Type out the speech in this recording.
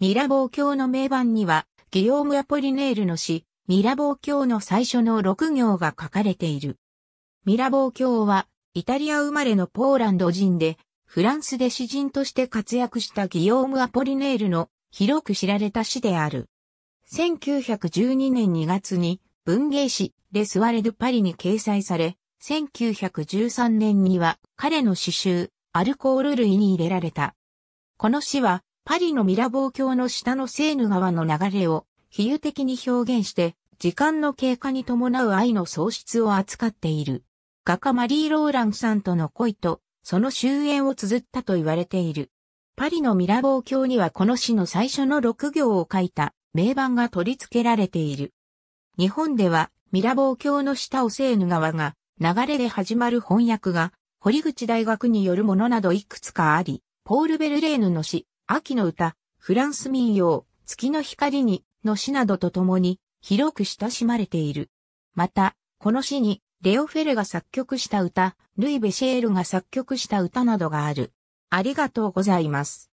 ミラボー教の名盤には、ギヨーム・アポリネールの詩、ミラボー教の最初の6行が書かれている。ミラボー教は、イタリア生まれのポーランド人で、フランスで詩人として活躍したギヨーム・アポリネールの広く知られた詩である。1912年2月に文芸誌レスワレド・パリに掲載され、1913年には彼の詩集アルコール類に入れられた。この詩はパリのミラボー橋の下のセーヌ川の流れを比喩的に表現して、時間の経過に伴う愛の喪失を扱っている。画家マリー・ローランさんとの恋と、その終焉を綴ったと言われている。パリのミラボー橋にはこの詩の最初の6行を書いた名盤が取り付けられている。日本ではミラボー橋の下をセーヌ川が流れで始まる翻訳が堀口大学によるものなどいくつかあり、ポール・ベルレーヌの詩、秋の歌、フランス民謡、月の光に、の詩などとともに、広く親しまれている。また、この詩に、レオ・フェルが作曲した歌、ルイ・ベシェールが作曲した歌などがある。ありがとうございます。